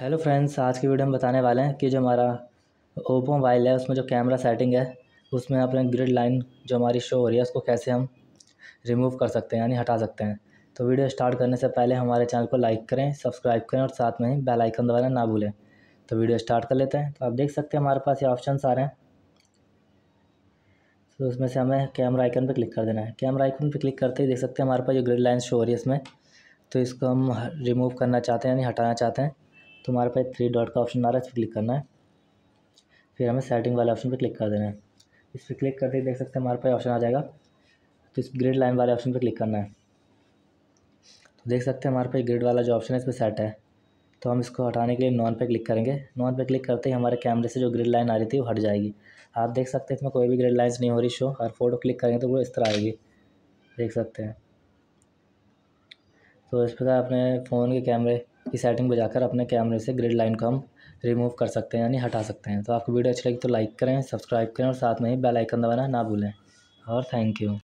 hello friends आज की video में बताने वाले हैं कि जो हमारा ओप्पो मोबाइल है उसमें जो कैमरा सेटिंग है उसमें अपने ग्रिड लाइन जो हमारी शो हो रही है उसको कैसे हम रिमूव कर सकते हैं यानी हटा सकते हैं तो वीडियो स्टार्ट करने से पहले हमारे चैनल को लाइक करें सब्सक्राइब करें और साथ में ही बेल आइकन दबाना ना भूलें तो वीडियो स्टार्ट कर लेते हैं तो आप देख सकते हैं हमारे पास ये ऑप्शन आ रहे हैं तो उसमें से हमें कैमरा आइकन पर क्लिक कर देना है कैमरा आइकन पर क्लिक करते ही देख सकते हैं हमारे पास जो ग्रिड लाइन शो हो रही है इसमें तो इसको हम रिमूव करना चाहते हैं यानी हटाना चाहते हैं तो हमारे पास थ्री डॉट का ऑप्शन आ रहा है इस पर क्लिक करना है फिर हमें सेटिंग वाले ऑप्शन पर क्लिक कर देना है इस पर क्लिक करते ही देख सकते हैं हमारे पास ऑप्शन आ जाएगा तो इस ग्रिड लाइन वाले ऑप्शन पर क्लिक करना है तो देख सकते हैं हमारे पास ग्रिड वाला जो ऑप्शन है इस पर सेट है तो हम इसको हटाने के लिए नॉन पे क्लिक करेंगे नॉन पे क्लिक करते ही हमारे कैमरे से जो ग्रिड लाइन आ रही थी वो हट जाएगी आप देख सकते हैं इसमें कोई भी ग्रिड लाइंस नहीं हो रही शो और फोटो क्लिक करेंगे तो वो इस तरह आएगी देख सकते हैं तो इस प्रकार अपने फ़ोन के कैमरे की सेटिंग बजाकर अपने कैमरे से ग्रिड लाइन को हम रिमूव कर सकते हैं यानी हटा सकते हैं तो आपको वीडियो अच्छी लगी तो लाइक करें सब्सक्राइब करें और साथ में ही बेल आइकन दबाना ना भूलें और थैंक यू